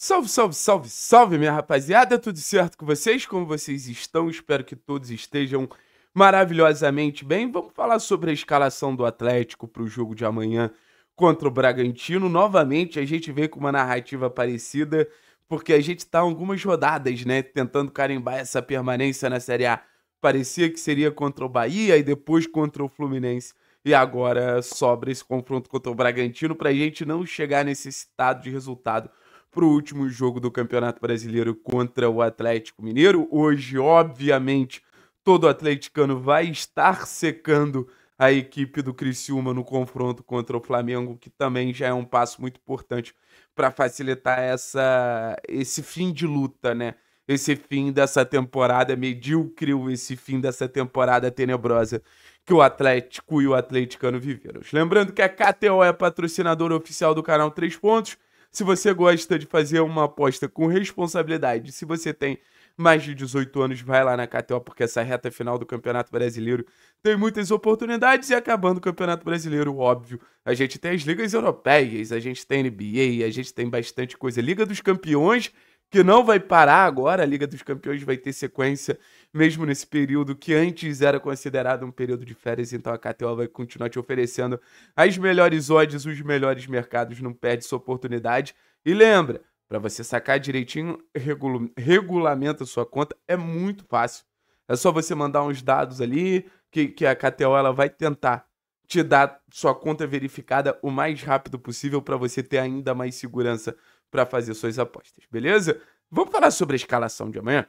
Salve, salve, salve, salve, minha rapaziada! Tudo certo com vocês? Como vocês estão? Espero que todos estejam maravilhosamente bem. Vamos falar sobre a escalação do Atlético para o jogo de amanhã contra o Bragantino. Novamente, a gente vem com uma narrativa parecida, porque a gente está algumas rodadas, né, tentando carimbar essa permanência na Série A. Parecia que seria contra o Bahia e depois contra o Fluminense. E agora sobra esse confronto contra o Bragantino para a gente não chegar nesse estado de resultado para o último jogo do Campeonato Brasileiro contra o Atlético Mineiro. Hoje, obviamente, todo atleticano vai estar secando a equipe do Criciúma no confronto contra o Flamengo, que também já é um passo muito importante para facilitar essa, esse fim de luta, né? Esse fim dessa temporada medíocre, esse fim dessa temporada tenebrosa que o Atlético e o atleticano viveram. Lembrando que a KTO é patrocinadora oficial do canal Três Pontos se você gosta de fazer uma aposta com responsabilidade, se você tem mais de 18 anos, vai lá na KTO, porque essa reta final do Campeonato Brasileiro tem muitas oportunidades. E acabando o Campeonato Brasileiro, óbvio, a gente tem as ligas europeias, a gente tem NBA, a gente tem bastante coisa. Liga dos Campeões que não vai parar agora. A Liga dos Campeões vai ter sequência mesmo nesse período que antes era considerado um período de férias, então a KTO vai continuar te oferecendo as melhores odds, os melhores mercados, não perde sua oportunidade. E lembra, para você sacar direitinho, regula regulamenta sua conta, é muito fácil. É só você mandar uns dados ali que, que a KTO ela vai tentar te dar sua conta verificada o mais rápido possível para você ter ainda mais segurança para fazer suas apostas, beleza? Vamos falar sobre a escalação de amanhã?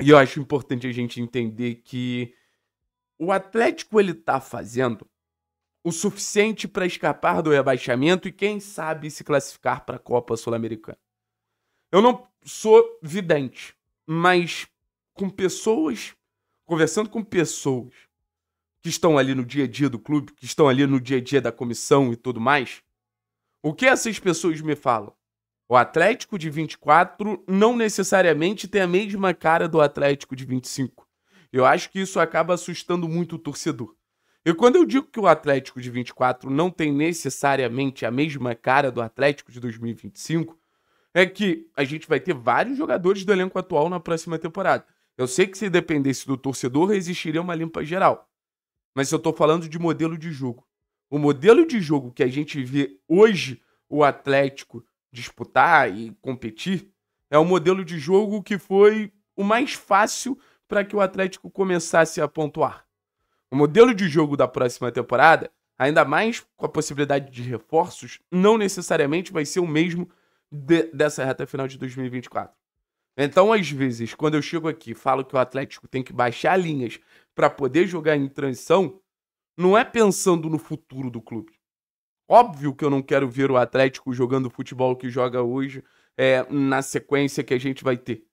E eu acho importante a gente entender que o Atlético ele tá fazendo o suficiente para escapar do rebaixamento e quem sabe se classificar para a Copa Sul-Americana. Eu não sou vidente, mas com pessoas conversando com pessoas que estão ali no dia a dia do clube, que estão ali no dia a dia da comissão e tudo mais, o que essas pessoas me falam? O Atlético de 24 não necessariamente tem a mesma cara do Atlético de 25. Eu acho que isso acaba assustando muito o torcedor. E quando eu digo que o Atlético de 24 não tem necessariamente a mesma cara do Atlético de 2025, é que a gente vai ter vários jogadores do elenco atual na próxima temporada. Eu sei que se dependesse do torcedor, existiria uma limpa geral. Mas eu estou falando de modelo de jogo. O modelo de jogo que a gente vê hoje o Atlético disputar e competir, é o modelo de jogo que foi o mais fácil para que o Atlético começasse a pontuar. O modelo de jogo da próxima temporada, ainda mais com a possibilidade de reforços, não necessariamente vai ser o mesmo de, dessa reta final de 2024. Então, às vezes, quando eu chego aqui falo que o Atlético tem que baixar linhas para poder jogar em transição, não é pensando no futuro do clube. Óbvio que eu não quero ver o Atlético jogando o futebol que joga hoje é, na sequência que a gente vai ter.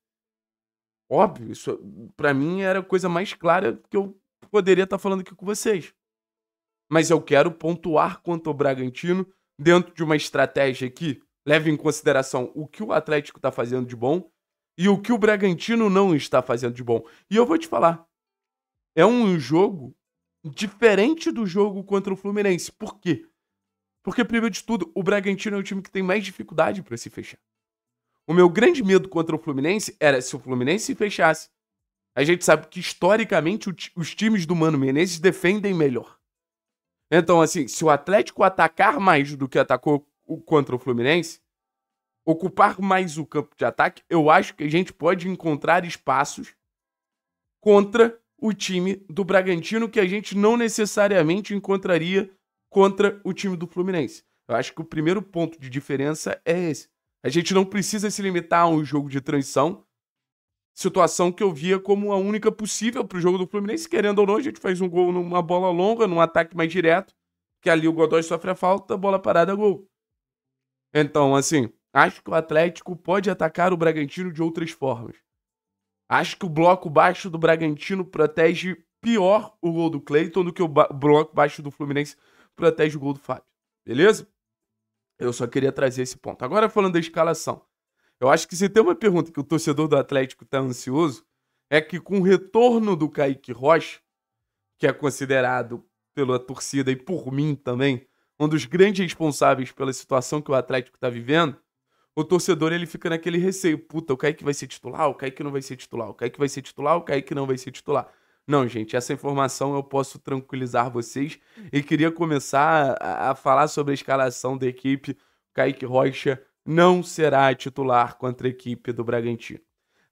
Óbvio, isso para mim era a coisa mais clara que eu poderia estar tá falando aqui com vocês. Mas eu quero pontuar quanto ao Bragantino dentro de uma estratégia que leve em consideração o que o Atlético está fazendo de bom e o que o Bragantino não está fazendo de bom. E eu vou te falar, é um jogo diferente do jogo contra o Fluminense. Por quê? Porque, primeiro de tudo, o Bragantino é o time que tem mais dificuldade para se fechar. O meu grande medo contra o Fluminense era se o Fluminense se fechasse. A gente sabe que, historicamente, os times do Mano Menezes defendem melhor. Então, assim, se o Atlético atacar mais do que atacou contra o Fluminense, ocupar mais o campo de ataque, eu acho que a gente pode encontrar espaços contra o time do Bragantino que a gente não necessariamente encontraria contra o time do Fluminense. Eu acho que o primeiro ponto de diferença é esse. A gente não precisa se limitar a um jogo de transição, situação que eu via como a única possível para o jogo do Fluminense, querendo ou não, a gente faz um gol numa bola longa, num ataque mais direto, que ali o Godoy sofre a falta, bola parada, gol. Então, assim, acho que o Atlético pode atacar o Bragantino de outras formas. Acho que o bloco baixo do Bragantino protege pior o gol do Cleiton do que o bloco baixo do Fluminense protege o gol do Fábio. Beleza? Eu só queria trazer esse ponto. Agora falando da escalação. Eu acho que se tem uma pergunta que o torcedor do Atlético está ansioso, é que com o retorno do Kaique Rocha, que é considerado pela torcida e por mim também, um dos grandes responsáveis pela situação que o Atlético está vivendo, o torcedor ele fica naquele receio, puta, o Kaique vai ser titular, o Kaique não vai ser titular, o Kaique vai ser titular, o Kaique não vai ser titular. Não, gente, essa informação eu posso tranquilizar vocês. E queria começar a, falar sobre a escalação da equipe. Kaique Rocha não será titular contra a equipe do Bragantino.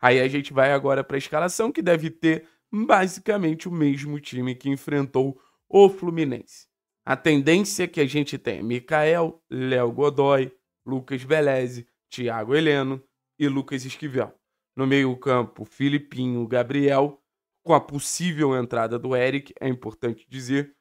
Aí a gente vai agora para a escalação, que deve ter basicamente o mesmo time que enfrentou o Fluminense. A tendência que a gente tem é Mikael, Léo Godoy, Lucas Beleze, Thiago Heleno e Lucas Esquivel. No meio-campo, Filipinho, Gabriel com a possível entrada do Eric, é importante dizer.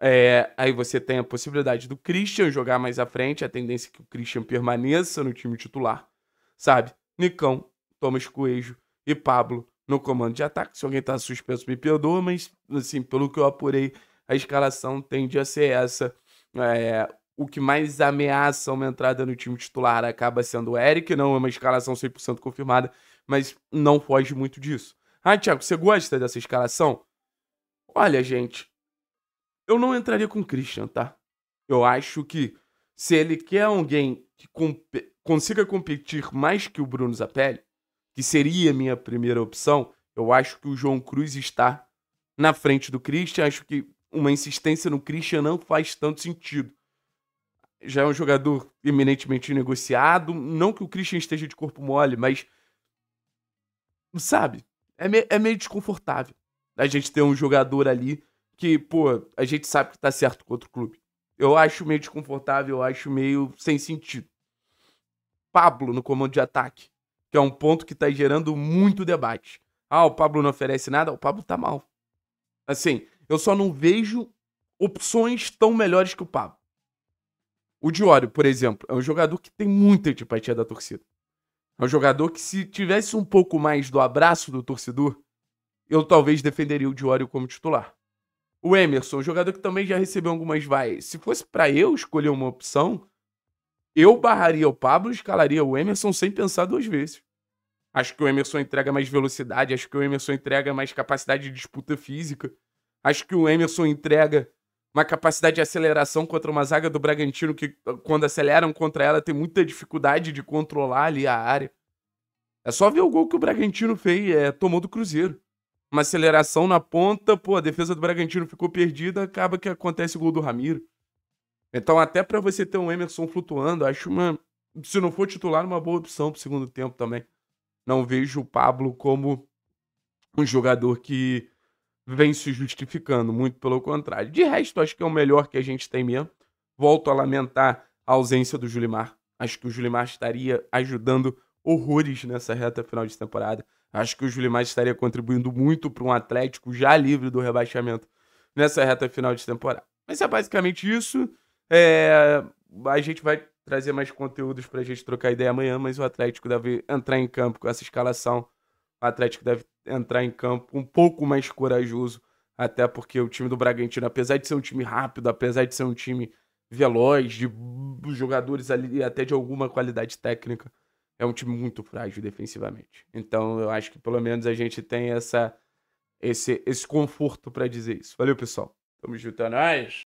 É, aí você tem a possibilidade do Christian jogar mais à frente, a tendência é que o Christian permaneça no time titular, sabe? Nicão, Thomas Coelho e Pablo no comando de ataque. Se alguém tá suspenso, me perdoa, mas, assim, pelo que eu apurei, a escalação tende a ser essa. É, o que mais ameaça uma entrada no time titular acaba sendo o Eric, não é uma escalação 100% confirmada, mas não foge muito disso. Ah, Thiago, você gosta dessa escalação? Olha, gente, eu não entraria com o Christian, tá? Eu acho que se ele quer alguém que comp consiga competir mais que o Bruno Zapelli, que seria minha primeira opção, eu acho que o João Cruz está na frente do Christian. Acho que uma insistência no Christian não faz tanto sentido. Já é um jogador eminentemente negociado. Não que o Christian esteja de corpo mole, mas. Sabe? é, me, é meio desconfortável a gente ter um jogador ali que, pô, a gente sabe que tá certo com outro clube. Eu acho meio desconfortável, eu acho meio sem sentido. Pablo no comando de ataque, que é um ponto que tá gerando muito debate. Ah, o Pablo não oferece nada, o Pablo tá mal. Assim, eu só não vejo opções tão melhores que o Pablo. O Diório, por exemplo, é um jogador que tem muita antipatia da torcida. É um jogador que, se tivesse um pouco mais do abraço do torcedor, eu talvez defenderia o Diório como titular. O Emerson, um jogador que também já recebeu algumas vaias. Se fosse para eu escolher uma opção, eu barraria o Pablo e escalaria o Emerson sem pensar duas vezes. Acho que o Emerson entrega mais velocidade, acho que o Emerson entrega mais capacidade de disputa física, acho que o Emerson entrega uma capacidade de aceleração contra uma zaga do Bragantino que, ah, quando aceleram contra ela, tem muita dificuldade de controlar ali a área. É só ver o gol que o Bragantino fez, é, tomou do Cruzeiro. Uma aceleração na ponta, pô, a defesa do Bragantino ficou perdida, acaba que acontece o gol do Ramiro. Então, até para você ter um Emerson flutuando, acho uma. Se não for titular, uma boa opção pro segundo tempo também. Não vejo o Pablo como um jogador que vem se justificando, muito pelo contrário. De resto, acho que é o melhor que a gente tem mesmo. Volto a lamentar a ausência do Julimar. Acho que o Julimar estaria ajudando horrores nessa reta final de temporada. Acho que o Julimar estaria contribuindo muito para um Atlético já livre do rebaixamento nessa reta final de temporada. Mas é basicamente isso. É... A gente vai trazer mais conteúdos para a gente trocar ideia amanhã, mas o Atlético deve entrar em campo com essa escalação. O Atlético deve entrar em campo um pouco mais corajoso, até porque o time do Bragantino, apesar de ser um time rápido, apesar de ser um time veloz, de jogadores ali até de alguma qualidade técnica, é um time muito frágil defensivamente. Então eu acho que pelo menos a gente tem essa esse, esse conforto para dizer isso. Valeu, pessoal. Tamo junto, é nóis!